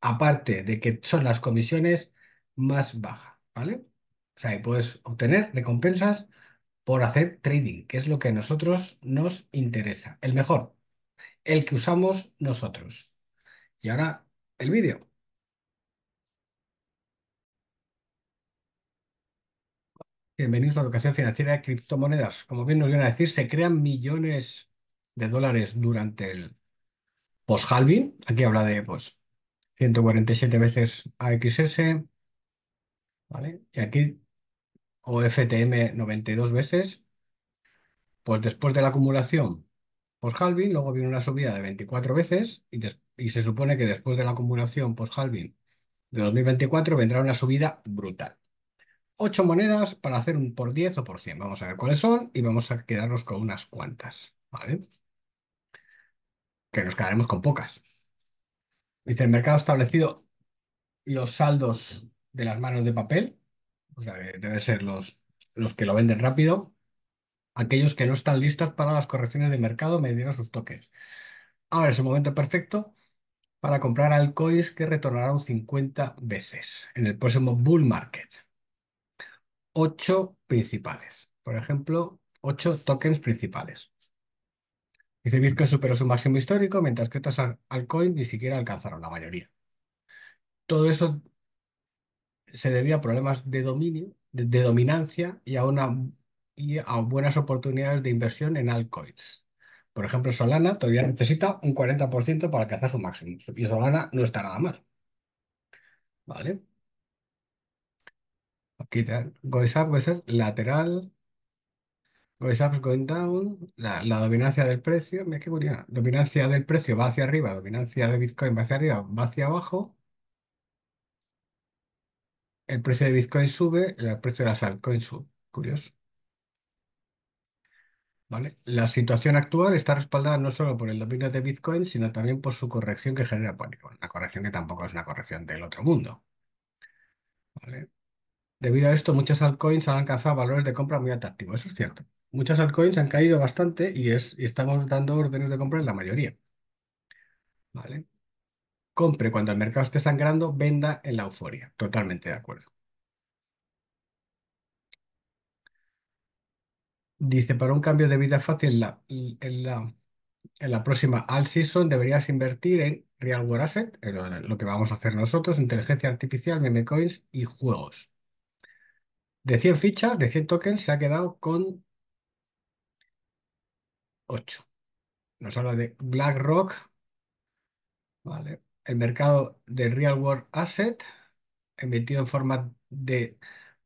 aparte de que son las comisiones más bajas, ¿vale? O sea, puedes obtener recompensas por hacer trading, que es lo que a nosotros nos interesa, el mejor, el que usamos nosotros. Y ahora el vídeo. Bienvenidos a la educación financiera de criptomonedas. Como bien nos viene a decir, se crean millones de dólares durante el post-halving. Aquí habla de pues, 147 veces AXS, ¿vale? Y aquí, OFTM 92 veces, pues después de la acumulación post-halving, luego viene una subida de 24 veces y, se supone que después de la acumulación post-halving de 2024 vendrá una subida brutal. Ocho monedas para hacer un por 10 o por 100. Vamos a ver cuáles son y vamos a quedarnos con unas cuantas, ¿vale? Que nos quedaremos con pocas. Dice, el mercado establecido los saldos de las manos de papel, o sea, que deben ser los, los que lo venden rápido, aquellos que no están listos para las correcciones de mercado mediante sus toques. Ahora es el momento perfecto para comprar altcoins que retornarán 50 veces en el próximo bull market. Ocho principales, por ejemplo, ocho tokens principales. Dice, Bitcoin superó su máximo histórico, mientras que otras altcoins ni siquiera alcanzaron la mayoría. Todo eso se debía a problemas de dominio, de, dominancia y a, una, y a buenas oportunidades de inversión en altcoins. Por ejemplo, Solana todavía necesita un 40% para alcanzar su máximo. Y Solana no está nada mal. ¿Vale? Aquí, Goisap, Goisap, lateral. Goes going down, la, dominancia del precio, mira qué dominancia del precio va hacia arriba, dominancia de Bitcoin va hacia arriba, va hacia abajo, el precio de Bitcoin sube, el precio de las altcoins sube, curioso. ¿Vale? La situación actual está respaldada no solo por el dominio de Bitcoin, sino también por su corrección que genera pánico, una corrección que tampoco es una corrección del otro mundo. ¿Vale? Debido a esto, muchas altcoins han alcanzado valores de compra muy atractivos, eso es cierto muchas altcoins han caído bastante y, estamos dando órdenes de compra en la mayoría. ¿Vale? Compre cuando el mercado esté sangrando, venda en la euforia. Totalmente de acuerdo. Dice, para un cambio de vida fácil en la, próxima all season deberías invertir en real world asset, es lo que vamos a hacer nosotros, inteligencia artificial, meme coins y juegos. De 100 fichas, de 100 tokens, se ha quedado con 8. Nos habla de BlackRock, ¿vale? el mercado de Real World Asset, emitido en forma de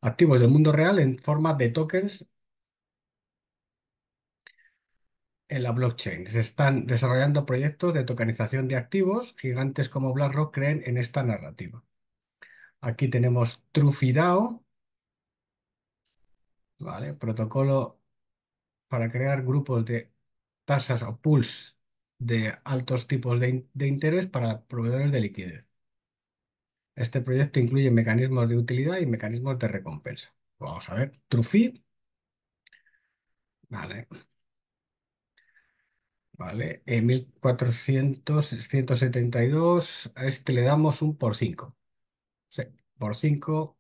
activos del mundo real, en forma de tokens en la blockchain. Se están desarrollando proyectos de tokenización de activos. Gigantes como BlackRock creen en esta narrativa. Aquí tenemos Trufidao, ¿vale? protocolo para crear grupos de tasas o pools de altos tipos de, interés para proveedores de liquidez. Este proyecto incluye mecanismos de utilidad y mecanismos de recompensa. Vamos a ver, Trufi. Vale. Vale, eh, en 1472 a este le damos un por 5. por 5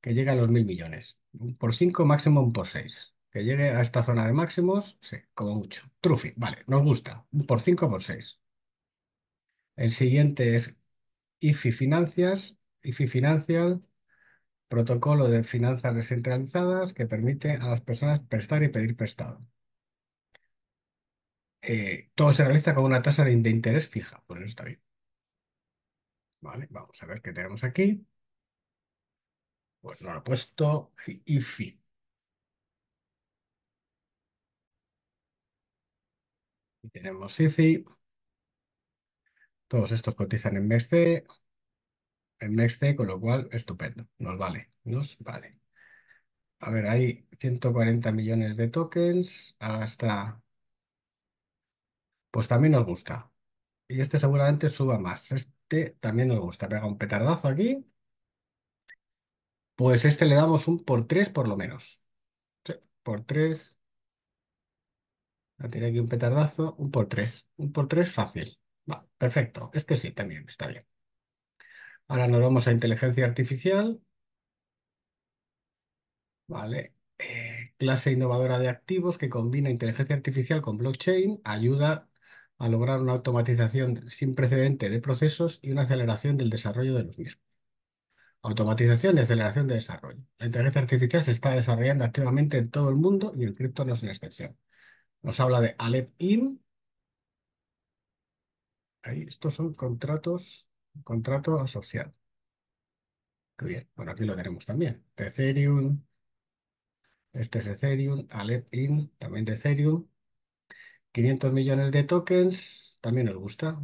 que llega a los mil millones. Un por 5, máximo un por 6. Que llegue a esta zona de máximos, sí, como mucho. Trufi, vale, nos gusta, por 5 por 6. El siguiente es IFI Financias, IFI Financial, protocolo de finanzas descentralizadas que permite a las personas prestar y pedir prestado. Eh, todo se realiza con una tasa de, interés fija, pues eso está bien. Vale, vamos a ver qué tenemos aquí. Pues no lo he puesto, IFI. Y tenemos SIFI. Todos estos cotizan en MEXC. en MEXC, con lo cual, estupendo, nos vale, nos vale. A ver, hay 140 millones de tokens, ahora Pues también nos gusta. Y este seguramente suba más. Este también nos gusta. Pega un petardazo aquí. Pues este le damos un por 3 por lo menos. por 3 tiene aquí un petardazo, un por tres. Un por tres fácil. perfecto. Este sí, también está bien. Ahora nos vamos a inteligencia artificial. Vale. Eh, clase innovadora de activos que combina inteligencia artificial con blockchain, ayuda a lograr una automatización sin precedente de procesos y una aceleración del desarrollo de los mismos. Automatización y aceleración de desarrollo. La inteligencia artificial se está desarrollando activamente en todo el mundo y el cripto no es una excepción. Nos habla de Alep In. Ahí, estos son contratos, contrato asociado. Qué bien, bueno, aquí lo tenemos también. De Ethereum, este es Ethereum, Alep In, también de Ethereum. 500 millones de tokens, también nos gusta.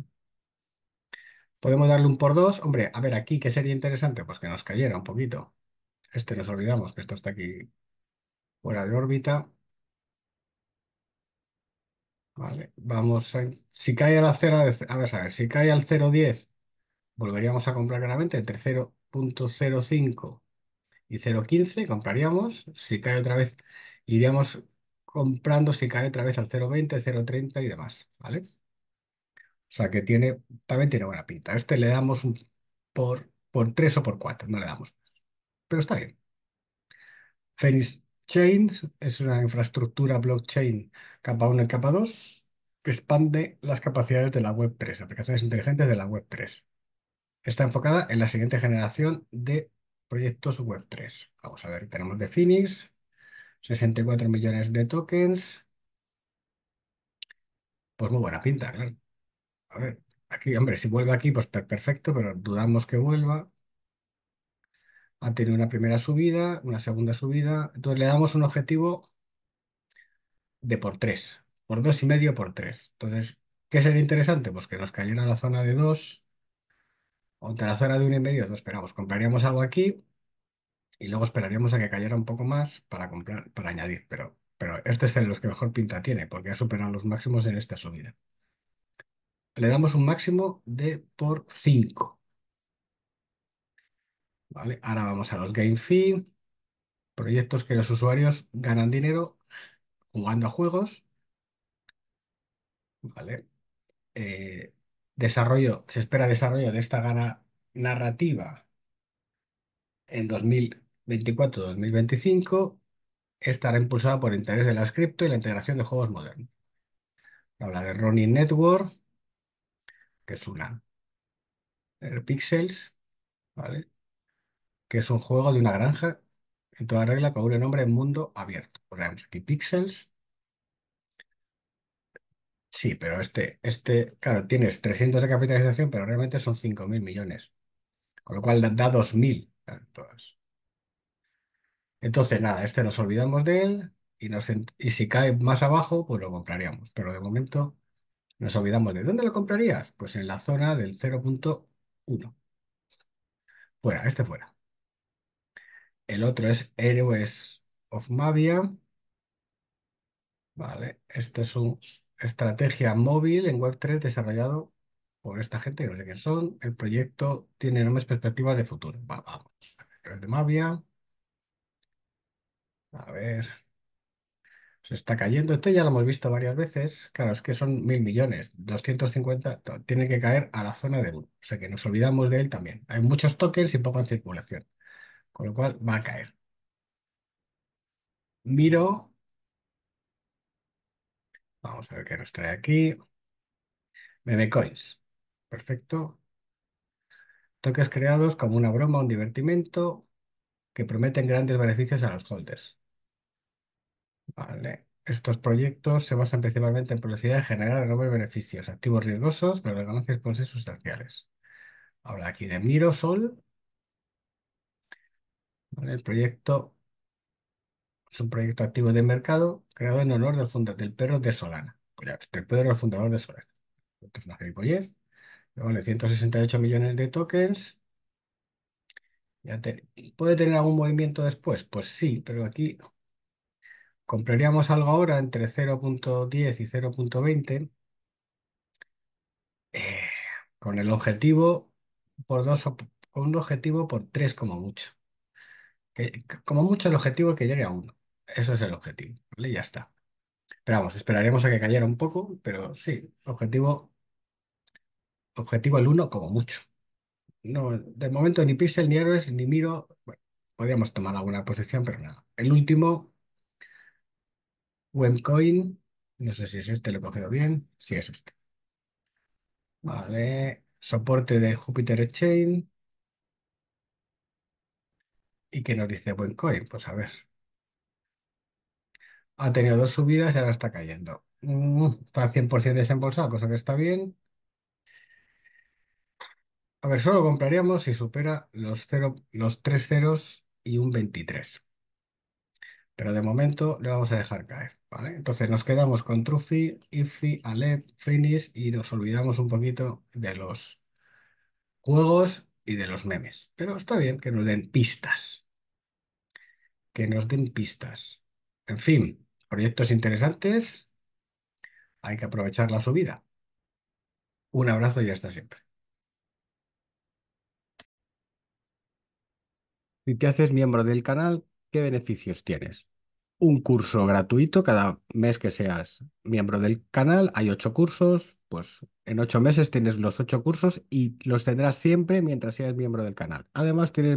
Podemos darle un por dos. Hombre, a ver, aquí, ¿qué sería interesante? Pues que nos cayera un poquito. Este nos olvidamos, que esto está aquí fuera de órbita vamos a... Si cae a la a ver, a ver, si cae al 0,10, volveríamos a comprar claramente entre 0.05 y 0.15, compraríamos. Si cae otra vez, iríamos comprando si cae otra vez al 0.20, 0.30 y demás, ¿vale? O sea que tiene, también tiene buena pinta. este le damos por, por 3 o por 4, no le damos. Pero está bien. Fénix Chain es una infraestructura blockchain capa 1 y capa 2 que expande las capacidades de la web 3, aplicaciones inteligentes de la web 3. Está enfocada en la siguiente generación de proyectos web 3. Vamos a ver, tenemos de Phoenix, 64 millones de tokens. Pues muy buena pinta, claro. A ver, aquí, hombre, si vuelve aquí, pues perfecto, pero dudamos que vuelva. Ha tenido una primera subida, una segunda subida. Entonces le damos un objetivo de por 3, por dos y medio por 3. Entonces, ¿qué sería interesante? Pues que nos cayera la zona de 2 o entre la zona de 1,5, 2 esperamos. Compraríamos algo aquí y luego esperaríamos a que cayera un poco más para comprar, para añadir. Pero, pero este es el los que mejor pinta tiene, porque ha superado los máximos en esta subida. Le damos un máximo de por 5. Ahora vamos a los game proyectos que los usuarios ganan dinero jugando a juegos, ¿vale? Eh, desarrollo, se espera desarrollo de esta gana narrativa en 2024-2025 estará impulsado por interés de la cripto y la integración de juegos modernos. Habla de Ronin Network, que es una Pixels, ¿vale? que es un juego de una granja en toda regla con un nombre en mundo abierto. Veamos aquí Pixels. Sí, pero este, este, claro, tienes 300 de capitalización, pero realmente son 5.000 millones. Con lo cual da 2.000. Entonces, entonces, nada, este nos olvidamos de él y, nos, y si cae más abajo, pues lo compraríamos. Pero de momento nos olvidamos de dónde lo comprarías. Pues en la zona del 0.1. Fuera, este fuera. El otro es Heroes of Mavia. Vale, esto es una estrategia móvil en Web3 desarrollado por esta gente, no sé quién son. El proyecto tiene enormes perspectivas de futuro. vamos. de Mavia. A ver. Se está cayendo. Esto ya lo hemos visto varias veces. Claro, es que son mil millones. 250 tiene que caer a la zona de 1. O sea que nos olvidamos de él también. Hay muchos tokens y poco en circulación con lo cual va a caer. Miro. Vamos a ver qué nos trae aquí. Coins. Perfecto. Toques creados como una broma, un divertimento que prometen grandes beneficios a los holders. Vale. Estos proyectos se basan principalmente en publicidad de generar enormes beneficios, activos riesgosos, pero las ganancias ser sustanciales. Habla aquí de Miro Sol el proyecto es un proyecto activo de mercado creado en honor del, fundador del perro de Solana. Pues ya, es el fundador de Solana. Esto es una Vale, 168 millones de tokens. ¿Puede tener algún movimiento después? Pues sí, pero aquí compraríamos algo ahora entre 0.10 y 0.20 eh, con el objetivo por dos, con un objetivo por 3 como mucho como mucho el objetivo es que llegue a uno. Eso es el objetivo, ¿vale? Ya está. esperamos, esperaremos a que cayera un poco, pero sí, objetivo, objetivo el 1 como mucho. No, de momento ni Pixel, ni Héroes, ni Miro. podríamos tomar alguna posición, pero nada. El último, Webcoin, No sé si es este, lo he cogido bien. Sí, es este. Vale. Soporte de Jupyter Chain ¿Y qué nos dice buen coin, Pues a ver. Ha tenido dos subidas y ahora está cayendo. Mm, está al 100% desembolsado, cosa que está bien. A ver, solo compraríamos si supera los, cero, los tres ceros y un 23. Pero de momento le vamos a dejar caer, ¿vale? Entonces nos quedamos con Trufi, Ifi, Alep, Phoenix y nos olvidamos un poquito de los juegos y de los memes. Pero está bien que nos den pistas que nos den pistas. En fin, proyectos interesantes, hay que aprovechar la subida. Un abrazo y hasta siempre. Si te haces miembro del canal, ¿qué beneficios tienes? Un curso gratuito cada mes que seas miembro del canal. Hay ocho cursos, pues en ocho meses tienes los ocho cursos y los tendrás siempre mientras seas miembro del canal. Además, tienes